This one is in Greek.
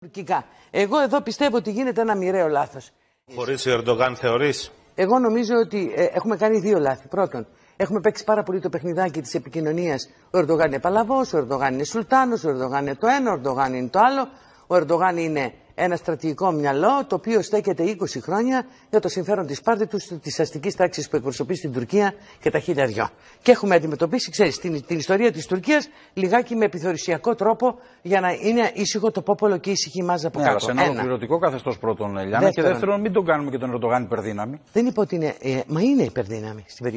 τουρκικά. Εγώ εδώ πιστεύω ότι γίνεται ένα μοιραίο λάθος. Χωρίς ο Ερντογάν, θεωρείς. Εγώ νομίζω ότι ε, έχουμε κάνει δύο λάθη. Πρώτον, έχουμε παίξει πάρα πολύ το παιχνιδάκι της επικοινωνίας. Ο Ερντογάν είναι παλαβός, ο Ερντογάν είναι σουλτάνος, ο Ερντογάν είναι το ένα, ο Ερντογάν είναι το άλλο, ο Ερντογάν είναι ένα στρατηγικό μυαλό το οποίο στέκεται 20 χρόνια για το συμφέρον της τους της αστικής τάξης που εκπροσωπεί στην Τουρκία και τα χίλια δυο. Και έχουμε αντιμετωπίσει, ξέρεις, την, την ιστορία της Τουρκίας λιγάκι με επιθορησιακό τρόπο για να είναι ήσυχο το πόπολο και ήσυχη μάζα από ναι, κάτω. Σε ένα ολοκληρωτικό καθεστώς πρώτον, Ελιάνα. Δεύτερον. Και δεύτερον, μην τον κάνουμε και τον Ερντογάν υπερδύναμη. Δεν είπα ότι είναι. Ε, μα είναι υπερδύναμη στην περιοχή.